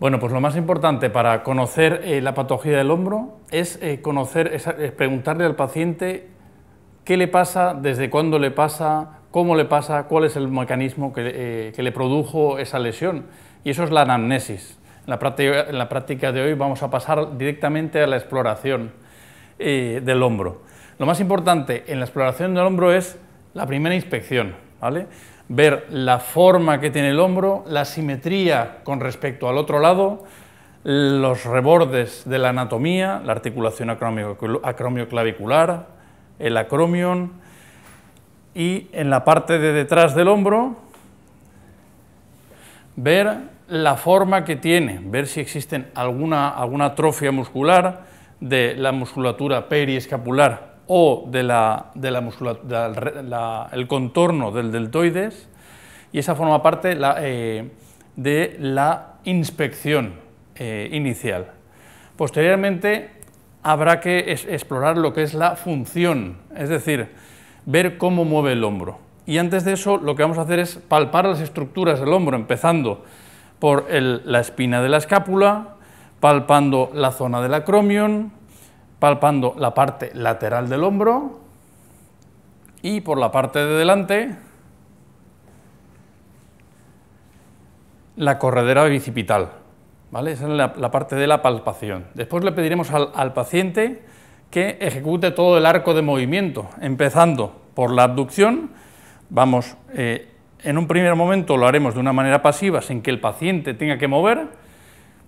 Bueno, pues lo más importante para conocer eh, la patología del hombro es, eh, conocer, eh, preguntarle al paciente qué le pasa, desde cuándo le pasa, cómo le pasa, cuál es el mecanismo que, le produjo esa lesión. Y eso es la anamnesis. En la práctica, en la práctica de hoy vamos a pasar directamente a la exploración del hombro. Lo más importante en la exploración del hombro es la primera inspección. ¿vale? ver la forma que tiene el hombro, la simetría con respecto al otro lado, los rebordes de la anatomía, la articulación acromioclavicular, el acromion y en la parte de detrás del hombro ver la forma que tiene, ver si existen alguna, alguna atrofia muscular de la musculatura periescapular o del contorno del deltoides y esa forma parte eh, de la inspección eh, inicial. Posteriormente habrá que explorar lo que es la función, es decir, ver cómo mueve el hombro. Y antes de eso lo que vamos a hacer es palpar las estructuras del hombro, empezando por la espina de la escápula, palpando la zona del acromion, palpando la parte lateral del hombro y por la parte de delante la corredera bicipital. ¿vale? Esa es la, parte de la palpación. Después le pediremos al, paciente que ejecute todo el arco de movimiento, empezando por la abducción. Vamos, eh, en un primer momento lo haremos de una manera pasiva, sin que el paciente tenga que mover.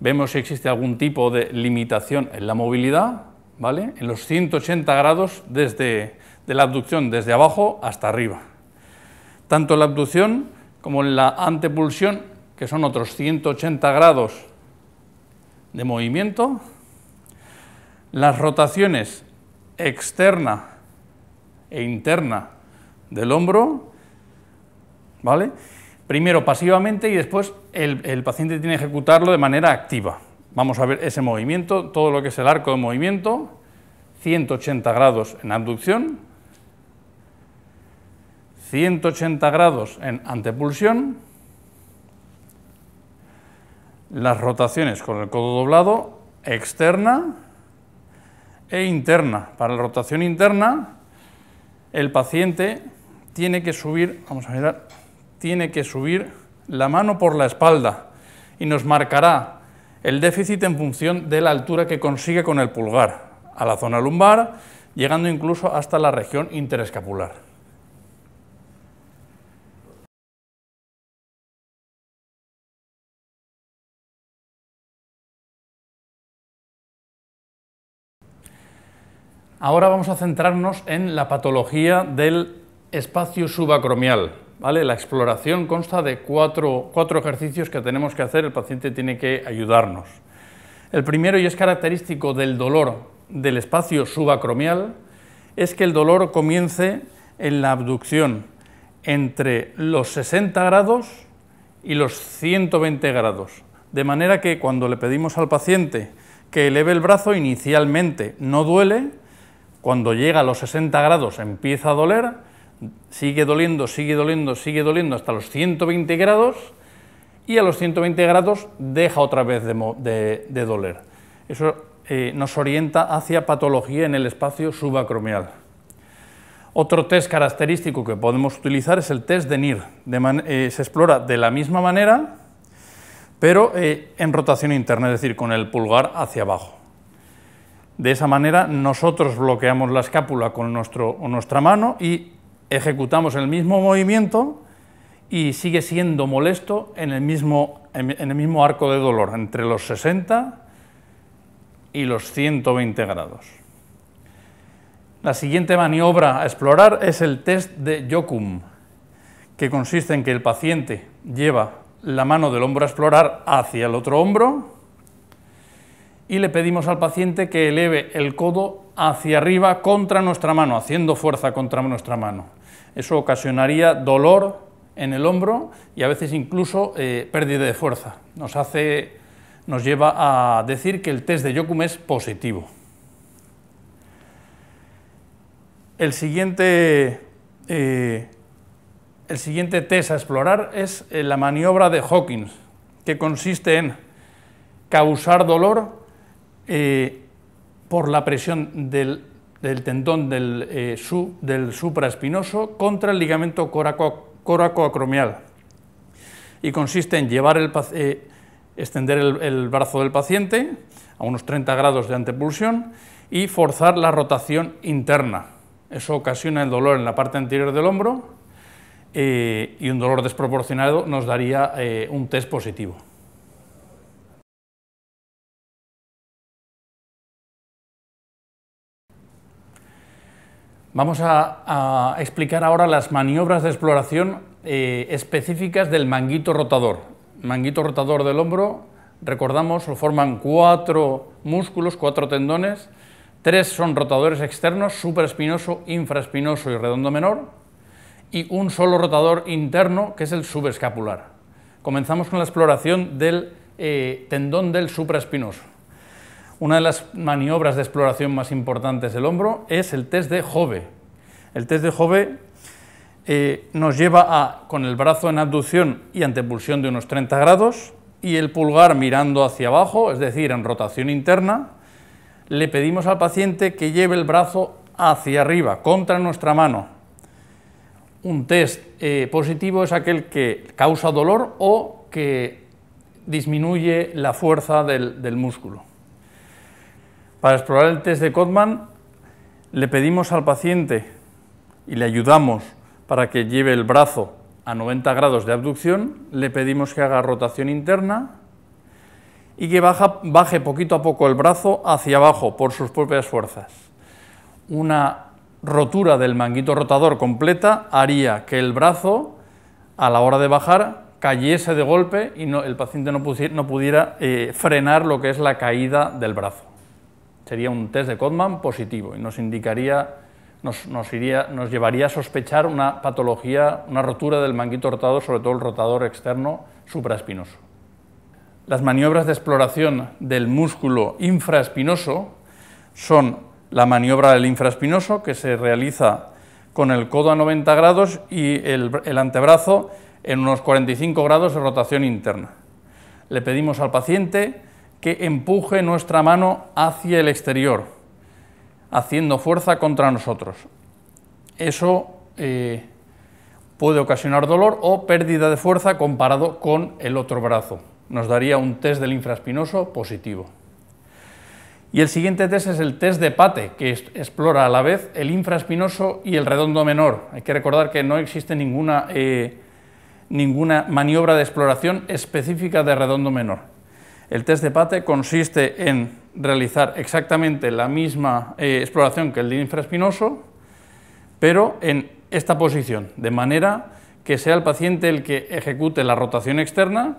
Vemos si existe algún tipo de limitación en la movilidad, en los 180 grados desde, de la abducción, desde abajo hasta arriba. Tanto en la abducción como en la antepulsión, que son otros 180 grados de movimiento. Las rotaciones externa e interna del hombro, ¿vale? Primero pasivamente y después el, el paciente tiene que ejecutarlo de manera activa. Vamos a ver ese movimiento, todo lo que es el arco de movimiento, 180 grados en abducción, 180 grados en antepulsión, las rotaciones con el codo doblado, externa e interna. Para la rotación interna, el paciente tiene que subir, vamos a mirar, tiene que subir la mano por la espalda y nos marcará el déficit en función de la altura que consigue con el pulgar, a la zona lumbar, llegando incluso hasta la región interescapular. Ahora vamos a centrarnos en la patología del espacio subacromial, la exploración consta de cuatro, cuatro ejercicios que tenemos que hacer, el paciente tiene que ayudarnos. El primero, y es característico del dolor del espacio subacromial, es que el dolor comience en la abducción entre los 60 grados y los 120 grados. De manera que cuando le pedimos al paciente que eleve el brazo, inicialmente no duele, cuando llega a los 60 grados empieza a doler sigue doliendo, sigue doliendo, sigue doliendo hasta los 120 grados y a los 120 grados deja otra vez de, doler. Eso eh, nos orienta hacia patología en el espacio subacromial. Otro test característico que podemos utilizar es el test de NIR. Eh, se explora de la misma manera, pero eh, en rotación interna, es decir, con el pulgar hacia abajo. De esa manera nosotros bloqueamos la escápula con nuestro, nuestra mano y ejecutamos el mismo movimiento y sigue siendo molesto en el mismo, en, el mismo arco de dolor, entre los 60 y los 120 grados. La siguiente maniobra a explorar es el test de Jocum, que consiste en que el paciente lleva la mano del hombro a explorar hacia el otro hombro y le pedimos al paciente que eleve el codo hacia arriba contra nuestra mano, haciendo fuerza contra nuestra mano. Eso ocasionaría dolor en el hombro y a veces incluso eh, pérdida de fuerza. Nos, hace, nos lleva a decir que el test de Yocum es positivo. El siguiente, eh, el siguiente test a explorar es eh, la maniobra de Hawkins, que consiste en causar dolor por la presión del del tendón eh, del, supraespinoso contra el ligamento coracoacromial y consiste en llevar el, eh, extender el, brazo del paciente a unos 30 grados de antepulsión y forzar la rotación interna. Eso ocasiona el dolor en la parte anterior del hombro eh, y un dolor desproporcionado nos daría un test positivo. Vamos a, explicar ahora las maniobras de exploración eh, específicas del manguito rotador. Manguito rotador del hombro, recordamos, lo forman cuatro músculos, cuatro tendones, tres son rotadores externos, supraespinoso, infraespinoso y redondo menor, y un solo rotador interno, que es el subescapular. Comenzamos con la exploración del eh, tendón del supraespinoso. Una de las maniobras de exploración más importantes del hombro es el test de Jove. El test de Jove eh, nos lleva a, con el brazo en abducción y antepulsión de unos 30 grados, y el pulgar mirando hacia abajo, es decir, en rotación interna, le pedimos al paciente que lleve el brazo hacia arriba, contra nuestra mano. Un test eh, positivo es aquel que causa dolor o que disminuye la fuerza del músculo. Para explorar el test de Codman, le pedimos al paciente y le ayudamos para que lleve el brazo a 90 grados de abducción, le pedimos que haga rotación interna y que baje poquito a poco el brazo hacia abajo por sus propias fuerzas. Una rotura del manguito rotador completa haría que el brazo, a la hora de bajar, cayese de golpe y el paciente no, pudiera, eh, frenar lo que es la caída del brazo sería un test de Codman positivo y nos indicaría, nos, llevaría a sospechar una patología, una rotura del manguito rotado, sobre todo el rotador externo supraespinoso. Las maniobras de exploración del músculo infraespinoso son la maniobra del infraespinoso que se realiza con el codo a 90 grados y el, el antebrazo en unos 45 grados de rotación interna. Le pedimos al paciente que empuje nuestra mano hacia el exterior, haciendo fuerza contra nosotros. Eso eh, puede ocasionar dolor o pérdida de fuerza comparado con el otro brazo. Nos daría un test del infraespinoso positivo. Y el siguiente test es el test de Pate, que explora a la vez el infraespinoso y el redondo menor. Hay que recordar que no existe ninguna, eh, ninguna maniobra de exploración específica de redondo menor. El test de PATE consiste en realizar exactamente la misma eh, exploración que el de infraespinoso, pero en esta posición, de manera que sea el paciente el que ejecute la rotación externa,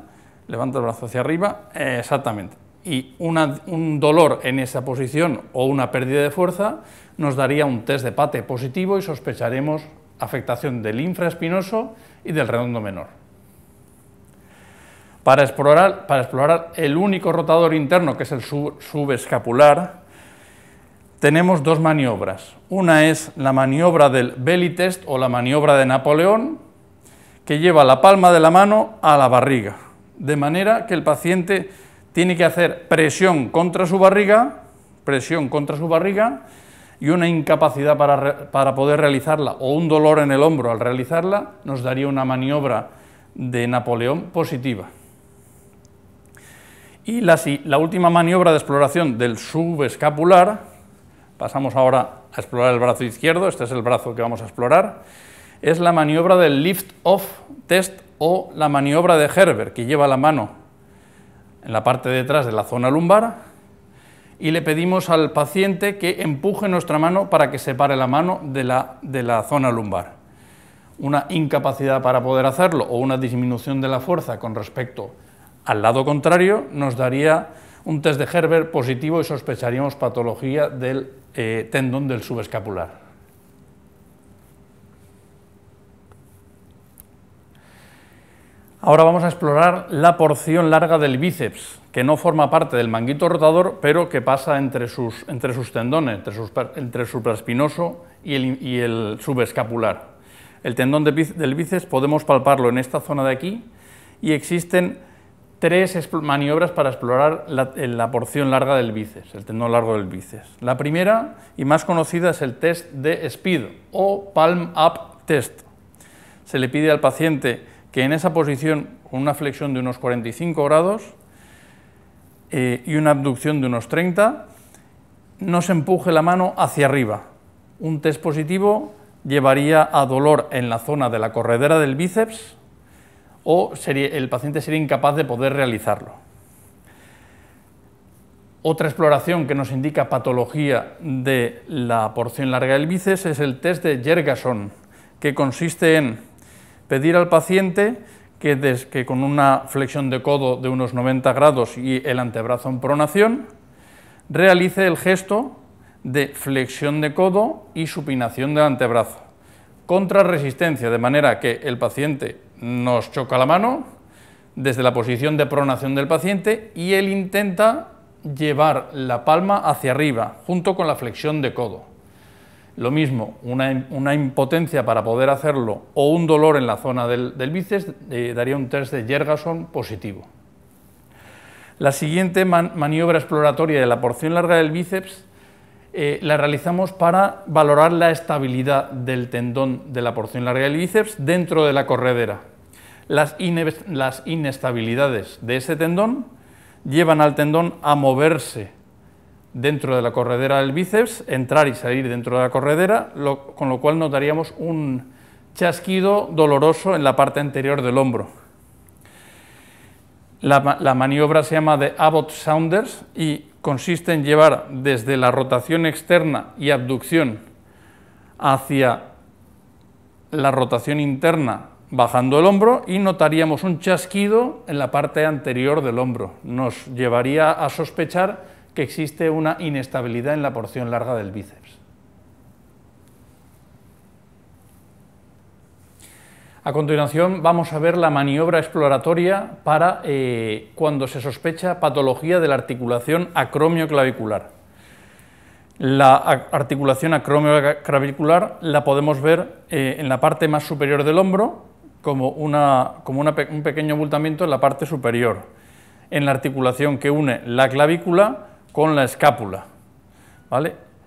levanta el brazo hacia arriba, eh, exactamente. Y un dolor en esa posición o una pérdida de fuerza nos daría un test de pate positivo y sospecharemos afectación del infraespinoso y del redondo menor. Para explorar, el único rotador interno, que es el subescapular, tenemos dos maniobras. Una es la maniobra del belly test o la maniobra de Napoleón, que lleva la palma de la mano a la barriga, de manera que el paciente tiene que hacer presión contra su barriga, presión contra su barriga y una incapacidad para, poder realizarla o un dolor en el hombro al realizarla nos daría una maniobra de Napoleón positiva. Y la, última maniobra de exploración del subescapular, pasamos ahora a explorar el brazo izquierdo, este es el brazo que vamos a explorar, es la maniobra del lift off test o la maniobra de Herbert, que lleva la mano en la parte de atrás de la zona lumbar y le pedimos al paciente que empuje nuestra mano para que separe la mano de la, de la zona lumbar. Una incapacidad para poder hacerlo o una disminución de la fuerza con respecto al lado contrario nos daría un test de Herbert positivo y sospecharíamos patología del eh, tendón del subescapular. Ahora vamos a explorar la porción larga del bíceps, que no forma parte del manguito rotador, pero que pasa entre sus, entre sus tendones, entre, el supraespinoso y el, subescapular. El tendón del bíceps podemos palparlo en esta zona de aquí y existen tres maniobras para explorar la, porción larga del bíceps, el tendón largo del bíceps. La primera y más conocida es el test de speed o palm up test. Se le pide al paciente que en esa posición, con una flexión de unos 45 grados eh, y una abducción de unos 30, no se empuje la mano hacia arriba. Un test positivo llevaría a dolor en la zona de la corredera del bíceps, o el paciente sería incapaz de poder realizarlo. Otra exploración que nos indica patología de la porción larga del bíceps es el test de Jergason, que consiste en pedir al paciente que, que, con una flexión de codo de unos 90 grados y el antebrazo en pronación, realice el gesto de flexión de codo y supinación del antebrazo, contra resistencia, de manera que el paciente nos choca la mano desde la posición de pronación del paciente y él intenta llevar la palma hacia arriba junto con la flexión de codo. Lo mismo, una, impotencia para poder hacerlo o un dolor en la zona del, bíceps eh, daría un test de Jergason positivo. La siguiente maniobra exploratoria de la porción larga del bíceps eh, la realizamos para valorar la estabilidad del tendón de la porción larga del bíceps dentro de la corredera las, inestabilidades de ese tendón llevan al tendón a moverse dentro de la corredera del bíceps, entrar y salir dentro de la corredera, con lo cual notaríamos un chasquido doloroso en la parte anterior del hombro. La, la maniobra se llama de Abbott Saunders y consiste en llevar desde la rotación externa y abducción hacia la rotación interna bajando el hombro y notaríamos un chasquido en la parte anterior del hombro. Nos llevaría a sospechar que existe una inestabilidad en la porción larga del bíceps. A continuación vamos a ver la maniobra exploratoria para eh, cuando se sospecha patología de la articulación acromioclavicular. La articulación acromioclavicular la podemos ver eh, en la parte más superior del hombro, como, un pequeño abultamiento en la parte superior, en la articulación que une la clavícula con la escápula.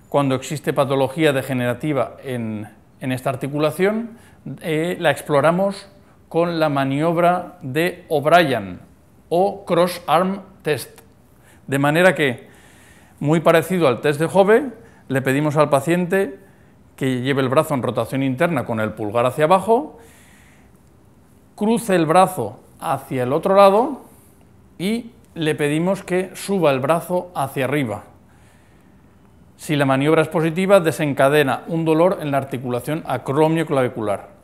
Cuando existe patología degenerativa en, esta articulación, eh, la exploramos con la maniobra de O'Brien o Cross Arm Test. De manera que, muy parecido al test de Jove, le pedimos al paciente que lleve el brazo en rotación interna con el pulgar hacia abajo cruce el brazo hacia el otro lado y le pedimos que suba el brazo hacia arriba. Si la maniobra es positiva, desencadena un dolor en la articulación acromioclavicular.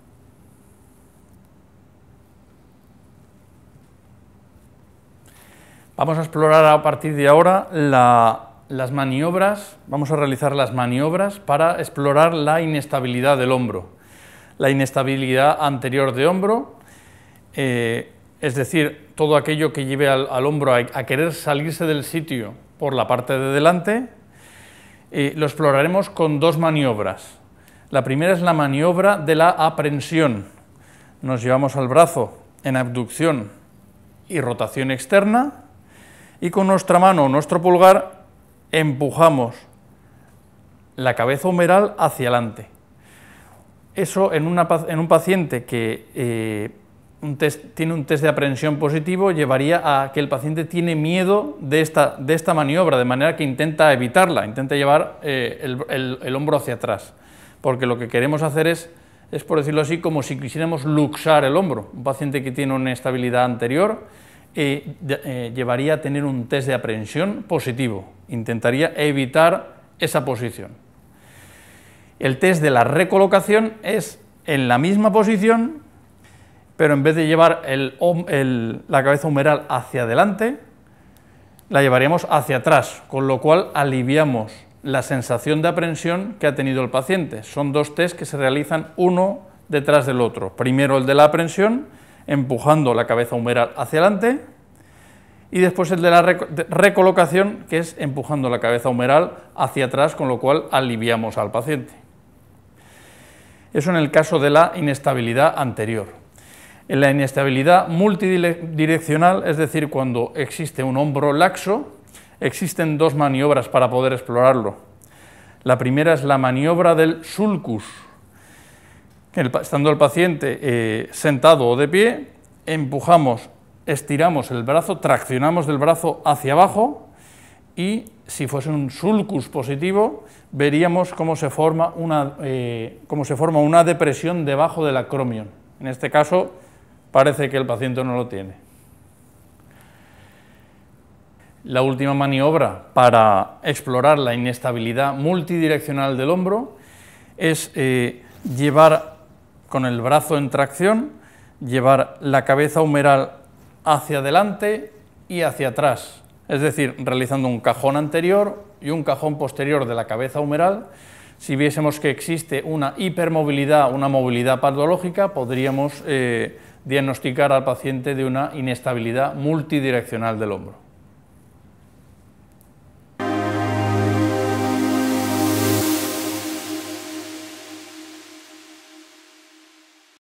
Vamos a explorar a partir de ahora las maniobras, vamos a realizar las maniobras para explorar la inestabilidad del hombro. La inestabilidad anterior de hombro, eh, es decir, todo aquello que lleve al, hombro a, querer salirse del sitio por la parte de delante, eh, lo exploraremos con dos maniobras. La primera es la maniobra de la aprensión. Nos llevamos al brazo en abducción y rotación externa y con nuestra mano o nuestro pulgar empujamos la cabeza humeral hacia adelante. Eso en, un paciente que eh, test, tiene un test de aprensión positivo llevaría a que el paciente tiene miedo de esta, de esta maniobra, de manera que intenta evitarla, intenta llevar eh, el, hombro hacia atrás, porque lo que queremos hacer es, es, por decirlo así, como si quisiéramos luxar el hombro. Un paciente que tiene una estabilidad anterior eh, eh, llevaría a tener un test de aprensión positivo, intentaría evitar esa posición. El test de la recolocación es en la misma posición pero en vez de llevar la cabeza humeral hacia adelante, la llevaríamos hacia atrás, con lo cual aliviamos la sensación de aprensión que ha tenido el paciente. Son dos test que se realizan uno detrás del otro. Primero el de la aprensión, empujando la cabeza humeral hacia adelante, y después el de la recolocación, que es empujando la cabeza humeral hacia atrás, con lo cual aliviamos al paciente. Eso en el caso de la inestabilidad anterior. En la inestabilidad multidireccional, es decir, cuando existe un hombro laxo, existen dos maniobras para poder explorarlo. La primera es la maniobra del sulcus. estando el paciente eh, sentado o de pie, empujamos, estiramos el brazo, traccionamos del brazo hacia abajo y si fuese un sulcus positivo, veríamos cómo se forma una, eh, cómo se forma una depresión debajo del acromion. En este caso, parece que el paciente no lo tiene. La última maniobra para explorar la inestabilidad multidireccional del hombro es eh, llevar con el brazo en tracción, llevar la cabeza humeral hacia adelante y hacia atrás, es decir, realizando un cajón anterior y un cajón posterior de la cabeza humeral. Si viésemos que existe una hipermovilidad, una movilidad patológica, podríamos eh, diagnosticar al paciente de una inestabilidad multidireccional del hombro.